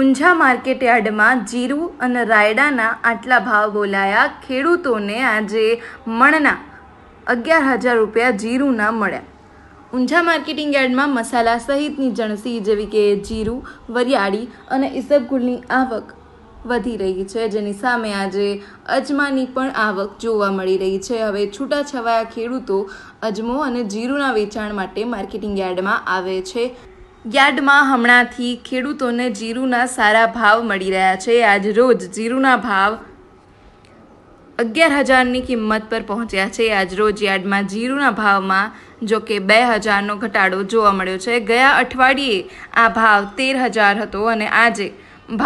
Unjha market યાર્ડમાં જીરું અને રાયડાના આટલા ભાવ બોલાયા ખેડૂતોને આજે મણના અગિયાર હજાર રૂપિયા જીરુંના મળ્યા ઊંઝા માર્કેટિંગ યાર્ડમાં મસાલા સહિતની જણસી જેવી કે જીરું વરિયાળી અને ઈસબગુલની આવક વધી રહી છે જેની સામે આજે અજમાની પણ આવક જોવા મળી રહી છે હવે છૂટાછવાયા ખેડૂતો અજમો અને જીરુંના વેચાણ માટે માર્કેટિંગ યાર્ડમાં આવે છે યાર્ડમાં હમણાંથી ખેડૂતોને જીરુના સારા ભાવ મળી રહ્યા છે આજ રોજ જીરુના ભાવ અગિયાર હજારની કિંમત પર પહોંચ્યા છે આજ રોજ યાર્ડમાં જીરુના ભાવમાં જો કે બે હજારનો ઘટાડો જોવા મળ્યો છે ગયા અઠવાડિયે આ ભાવ તેર હજાર હતો અને આજે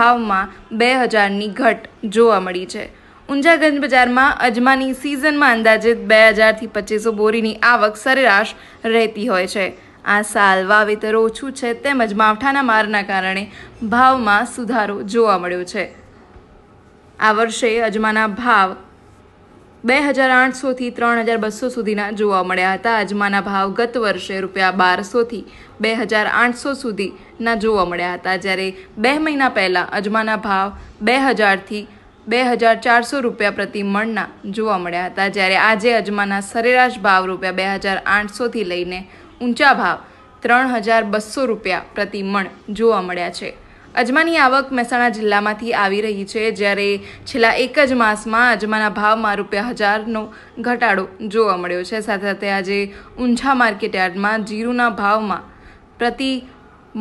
ભાવમાં બે હજારની ઘટ જોવા મળી છે ઊંઝાગંજ બજારમાં અજમાની સિઝનમાં અંદાજે બે હજારથી પચીસો બોરીની આવક સરેરાશ રહેતી હોય છે આ સાલ વાવેતર ઓછું છે તેમજ માવઠાના મારના કારણે ભાવમાં સુધારો જોવા મળ્યો છે આ વર્ષે અજમાના ભાવ બે હજાર આઠસોથી ત્રણ હજાર બસો સુધીના જોવા મળ્યા હતા અજમાના ભાવ ગત વર્ષે રૂપિયા બારસોથી બે હજાર આઠસો સુધીના જોવા મળ્યા હતા જ્યારે બે મહિના પહેલાં અજમાના ભાવ બે હજારથી બે હજાર ચારસો રૂપિયા પ્રતિ મણના જોવા મળ્યા હતા જ્યારે આજે અજમાના સરેરાશ ભાવ રૂપિયા બે હજાર આઠસોથી લઈને ઊંચા ભાવ ત્રણ હજાર બસો રૂપિયા પ્રતિ મણ જોવા મળ્યા છે અજમાની આવક મહેસાણા જિલ્લામાંથી આવી રહી છે જ્યારે છેલ્લા એક જ માસમાં અજમાના ભાવમાં રૂપિયા હજારનો ઘટાડો જોવા મળ્યો છે સાથે સાથે આજે ઊંઝા માર્કેટયાર્ડમાં જીરુના ભાવમાં પ્રતિ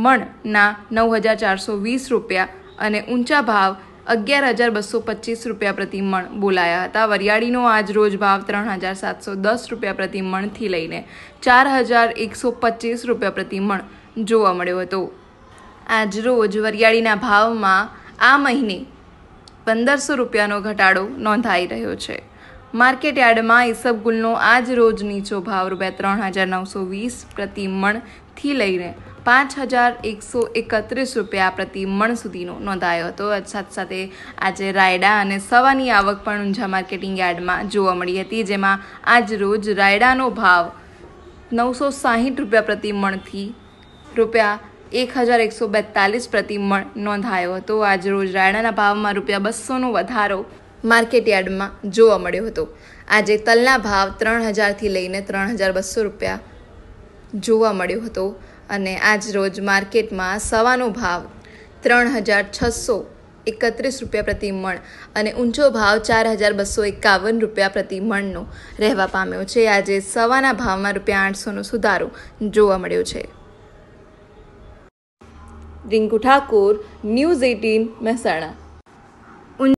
મણના નવ હજાર ચારસો વીસ રૂપિયા અને ઊંચા ભાવ અગિયાર હજાર બસો પચીસ રૂપિયા પ્રતિ મણ બોલાયા હતા વરિયાળીનો આજ રોજ ભાવ ત્રણ હજાર સાતસો દસ રૂપિયા પ્રતિ મણથી લઈને ચાર હજાર એકસો પચીસ રૂપિયા પ્રતિ મણ જોવા મળ્યો હતો આજ રોજ વરિયાળીના ભાવમાં આ મહિને પંદરસો રૂપિયાનો ઘટાડો નોંધાઈ રહ્યો છે માર્કેટ યાર્ડમાં ઈસબગુલનો આજ રોજ નીચો ભાવ રૂપિયા ત્રણ હજાર નવસો વીસ પ્રતિ મણથી લઈને પાંચ હજાર એકસો એકત્રીસ રૂપિયા પ્રતિ મણ સુધીનો નોંધાયો હતો સાથે સાથે આજે રાયડા અને સવાની આવક પણ ઊંઝા માર્કેટિંગ યાર્ડમાં જોવા મળી હતી જેમાં આજ રોજ રાયડાનો ભાવ નવસો સાહીઠ રૂપિયા પ્રતિ મણથી રૂપિયા એક હજાર એકસો બેતાલીસ પ્રતિ મણ નોંધાયો હતો આજ રોજ રાયડાના ભાવમાં રૂપિયા બસોનો વધારો માર્કેટ યાર્ડમાં જોવા મળ્યો હતો આજે તલના ભાવ ત્રણ હજારથી લઈને ત્રણ હજાર બસો રૂપિયા જોવા મળ્યો હતો અને આજ રોજ માર્કેટમાં સવાનો ભાવ ત્રણ હજાર છસો એકત્રીસ રૂપિયા પ્રતિ મણ અને ઊંચો ભાવ ચાર હજાર બસો એકાવન રૂપિયા પ્રતિ મણનો રહેવા પામ્યો છે આજે સવાના ભાવમાં રૂપિયા આઠસોનો સુધારો જોવા મળ્યો છે રિંકુ ઠાકોર ન્યૂઝ એટીન મહેસાણા